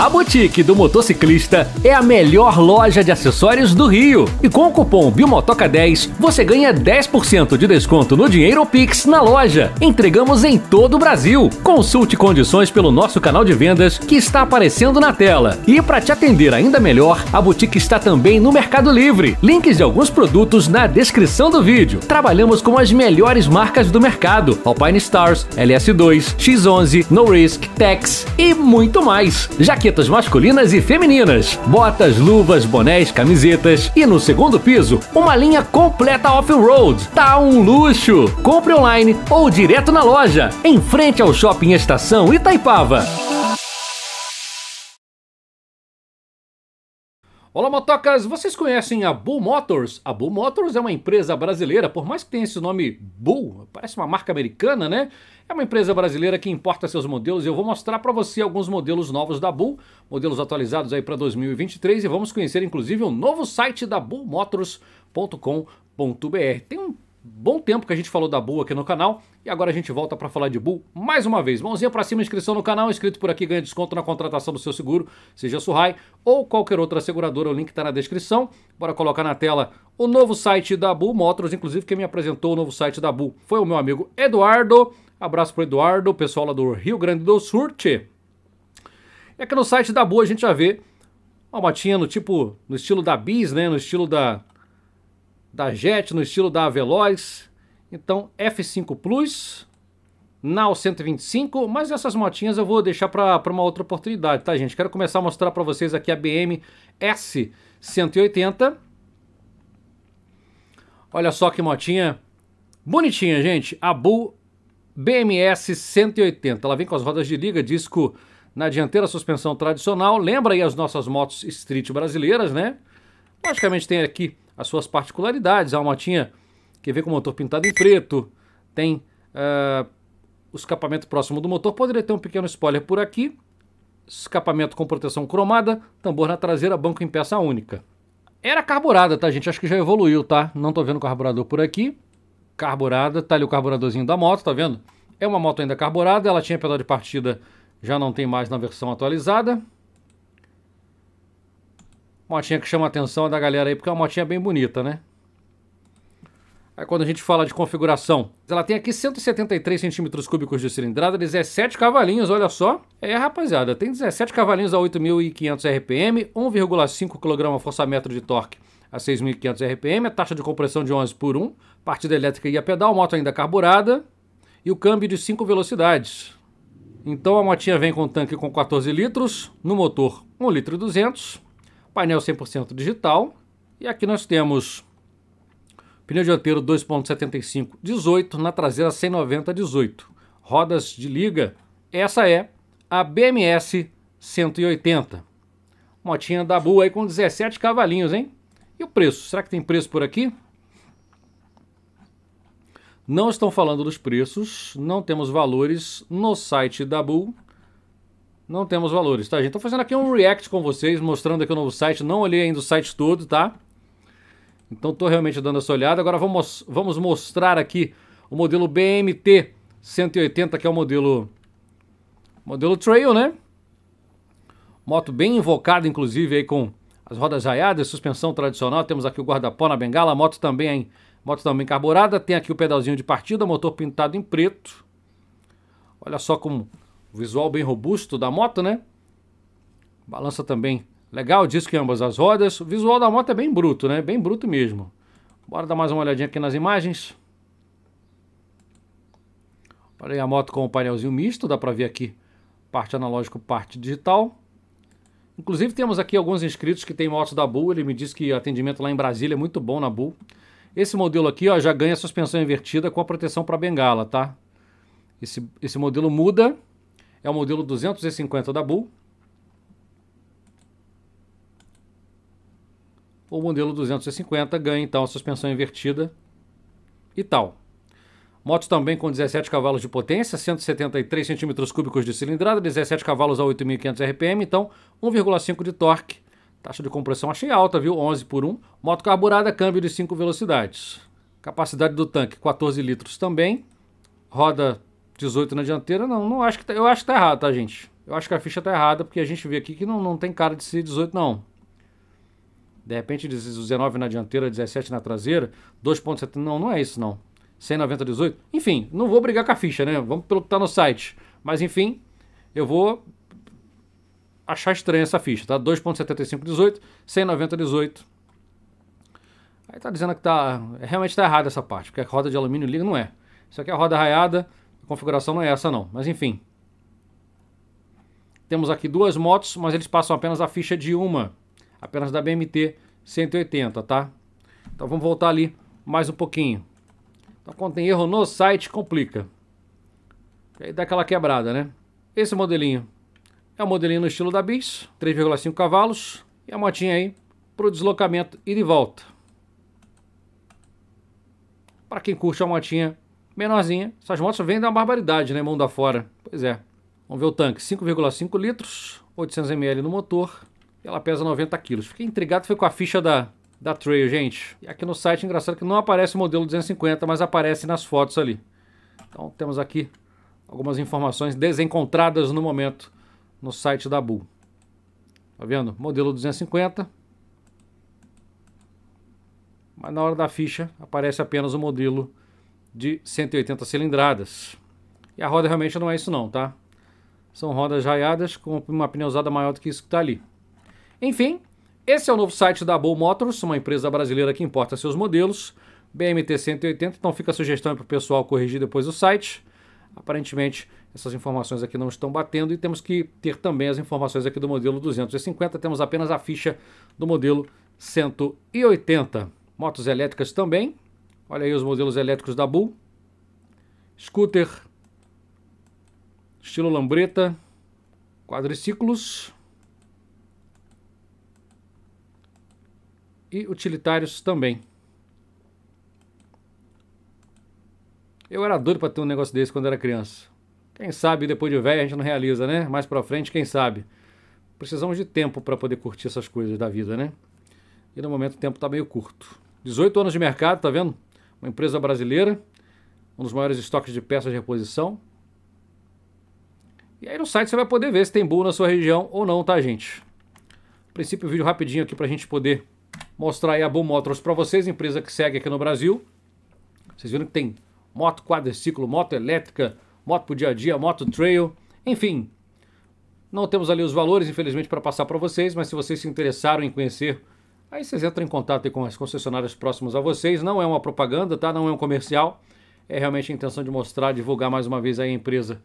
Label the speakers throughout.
Speaker 1: A Boutique do Motociclista é a melhor loja de acessórios do Rio. E com o cupom bimotoca 10 você ganha 10% de desconto no dinheiro Pix na loja. Entregamos em todo o Brasil. Consulte condições pelo nosso canal de vendas que está aparecendo na tela. E para te atender ainda melhor, a boutique está também no Mercado Livre. Links de alguns produtos na descrição do vídeo. Trabalhamos com as melhores marcas do mercado: Alpine Stars, LS2, X11, No Risk, Tex e muito mais. Já que jaquetas masculinas e femininas, botas, luvas, bonés, camisetas e no segundo piso, uma linha completa off-road. Tá um luxo! Compre online ou direto na loja, em frente ao Shopping Estação Itaipava. Olá motocas, vocês conhecem a Bull Motors? A Bull Motors é uma empresa brasileira, por mais que tenha esse nome Bull, parece uma marca americana, né? É uma empresa brasileira que importa seus modelos e eu vou mostrar para você alguns modelos novos da Bull, modelos atualizados aí para 2023 e vamos conhecer inclusive o um novo site da bullmotors.com.br. Tem um bom tempo que a gente falou da Bull aqui no canal e agora a gente volta para falar de Bull mais uma vez. Mãozinha para cima, inscrição no canal, inscrito por aqui ganha desconto na contratação do seu seguro, seja Surrai ou qualquer outra seguradora, o link está na descrição. Bora colocar na tela o novo site da Bull Motors, inclusive quem me apresentou o novo site da Bull foi o meu amigo Eduardo. Abraço para Eduardo, pessoal lá do Rio Grande do Sul. É que no site da Bull a gente já vê uma motinha no tipo, no estilo da Bis, né, no estilo da da Jet no estilo da Veloz. Então, F5 Plus, Nau 125, mas essas motinhas eu vou deixar para uma outra oportunidade, tá, gente? Quero começar a mostrar para vocês aqui a BM S180. Olha só que motinha bonitinha, gente. A Bull BMS 180. Ela vem com as rodas de liga, disco na dianteira, suspensão tradicional. Lembra aí as nossas motos street brasileiras, né? Logicamente tem aqui as suas particularidades. A motinha tinha que ver com o motor pintado em preto, tem uh, o escapamento próximo do motor. Poderia ter um pequeno spoiler por aqui. Escapamento com proteção cromada, tambor na traseira, banco em peça única. Era carburada, tá, gente? Acho que já evoluiu, tá? Não tô vendo carburador por aqui. Carburada, tá ali o carburadorzinho da moto, tá vendo? É uma moto ainda carburada, ela tinha pedal de partida, já não tem mais na versão atualizada. Motinha que chama a atenção da galera aí, porque é uma motinha bem bonita, né? Aí quando a gente fala de configuração, ela tem aqui 173 centímetros cúbicos de cilindrada, 17 cavalinhos, olha só. É, rapaziada, tem 17 cavalinhos a 8.500 RPM, 1,5 kgfm de torque a 6.500 RPM, a taxa de compressão de 11 por 1, partida elétrica e a pedal, moto ainda carburada e o câmbio de 5 velocidades. Então a motinha vem com tanque com 14 litros, no motor 1 litro e 200, painel 100% digital. E aqui nós temos pneu dianteiro 2.75 18, na traseira 190 18. Rodas de liga, essa é a BMS 180. Motinha da boa aí com 17 cavalinhos, hein? E o preço? Será que tem preço por aqui? Não estão falando dos preços, não temos valores no site da Bull. Não temos valores, tá, gente? Tô fazendo aqui um react com vocês, mostrando aqui o novo site. Não olhei ainda o site todo, tá? Então tô realmente dando essa olhada. Agora vamos, vamos mostrar aqui o modelo BMT 180, que é o modelo, modelo Trail, né? Moto bem invocada, inclusive, aí com as rodas raiadas, suspensão tradicional. Temos aqui o guarda-pó na bengala, moto também, hein? Moto também carburada. Tem aqui o pedalzinho de partida, motor pintado em preto. Olha só como visual bem robusto da moto, né? Balança também legal, disco em ambas as rodas. O visual da moto é bem bruto, né? Bem bruto mesmo. Bora dar mais uma olhadinha aqui nas imagens. Olha aí a moto com o painelzinho misto, dá para ver aqui parte analógico, parte digital. Inclusive temos aqui alguns inscritos que têm motos da Bull, ele me disse que o atendimento lá em Brasília é muito bom na Bull. Esse modelo aqui ó, já ganha suspensão invertida com a proteção para bengala, tá? Esse, esse modelo muda é o modelo 250 da Bull. O modelo 250 ganha então a suspensão invertida e tal. Moto também com 17 cavalos de potência, 173 cm3 de cilindrada, 17 cavalos a 8.500 RPM, então 1,5 de torque. Taxa de compressão achei alta, viu? 11 por 1. Moto carburada, câmbio de 5 velocidades. Capacidade do tanque 14 litros também. Roda 18 na dianteira, não. não acho que tá, eu acho que tá errado, tá, gente? Eu acho que a ficha tá errada, porque a gente vê aqui que não, não tem cara de ser 18, não. De repente, 19 na dianteira, 17 na traseira, 2,7. Não, não é isso, não. 190, 18. Enfim, não vou brigar com a ficha, né? Vamos pelo que tá no site. Mas, enfim, eu vou achar estranha essa ficha, tá? 2.75, 18, 190, 18. Aí tá dizendo que tá. Realmente tá errada essa parte, porque a roda de alumínio liga não é. Isso aqui é a roda raiada, configuração não é essa não, mas enfim. Temos aqui duas motos, mas eles passam apenas a ficha de uma, apenas da BMT 180, tá? Então vamos voltar ali mais um pouquinho. Então quando tem erro no site, complica. E aí dá aquela quebrada, né? Esse modelinho é um modelinho no estilo da Bis, 3,5 cavalos, e a motinha aí para o deslocamento e de volta. Para quem curte a motinha menorzinha. Essas motos vendem uma barbaridade, né? Mundo afora. Pois é. Vamos ver o tanque. 5,5 litros, 800ml no motor. Ela pesa 90 quilos. Fiquei intrigado, foi com a ficha da, da Trail, gente. E aqui no site, engraçado que não aparece o modelo 250, mas aparece nas fotos ali. Então temos aqui algumas informações desencontradas no momento no site da Bull. Tá vendo? Modelo 250. Mas na hora da ficha aparece apenas o modelo 250 de 180 cilindradas. E a roda realmente não é isso não, tá? São rodas raiadas com uma pneusada maior do que isso que está ali. Enfim, esse é o novo site da Bull Motors, uma empresa brasileira que importa seus modelos, BMT 180, então fica a sugestão para o pessoal corrigir depois o site. Aparentemente, essas informações aqui não estão batendo e temos que ter também as informações aqui do modelo 250, temos apenas a ficha do modelo 180. Motos elétricas também, Olha aí os modelos elétricos da Bull. Scooter, estilo lambreta, quadriciclos e utilitários também. Eu era doido para ter um negócio desse quando era criança. Quem sabe depois de velho a gente não realiza, né? Mais para frente, quem sabe. Precisamos de tempo para poder curtir essas coisas da vida, né? E no momento o tempo está meio curto. 18 anos de mercado, tá vendo? uma empresa brasileira, um dos maiores estoques de peças de reposição. E aí no site você vai poder ver se tem bull na sua região ou não, tá, gente? A princípio, um vídeo rapidinho aqui para a gente poder mostrar aí a Bull Motors para vocês, empresa que segue aqui no Brasil. Vocês viram que tem moto quadriciclo, moto elétrica, moto pro dia a dia, moto trail, enfim. Não temos ali os valores, infelizmente, para passar para vocês, mas se vocês se interessaram em conhecer Aí vocês entram em contato com as concessionárias próximas a vocês. Não é uma propaganda, tá? Não é um comercial. É realmente a intenção de mostrar, divulgar mais uma vez a empresa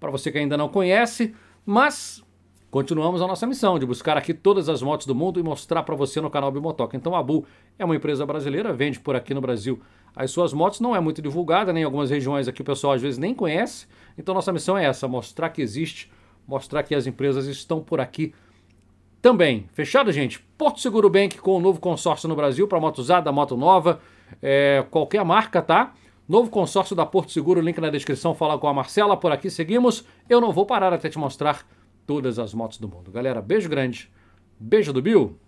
Speaker 1: para você que ainda não conhece. Mas continuamos a nossa missão de buscar aqui todas as motos do mundo e mostrar para você no canal Bimotoca. Então a Bu é uma empresa brasileira, vende por aqui no Brasil as suas motos, não é muito divulgada, nem né? em algumas regiões aqui o pessoal às vezes nem conhece. Então nossa missão é essa, mostrar que existe, mostrar que as empresas estão por aqui também. Fechado, gente? Porto Seguro Bank com o novo consórcio no Brasil para moto usada, moto nova, é, qualquer marca, tá? Novo consórcio da Porto Seguro, link na descrição, fala com a Marcela, por aqui seguimos. Eu não vou parar até te mostrar todas as motos do mundo. Galera, beijo grande, beijo do Bill.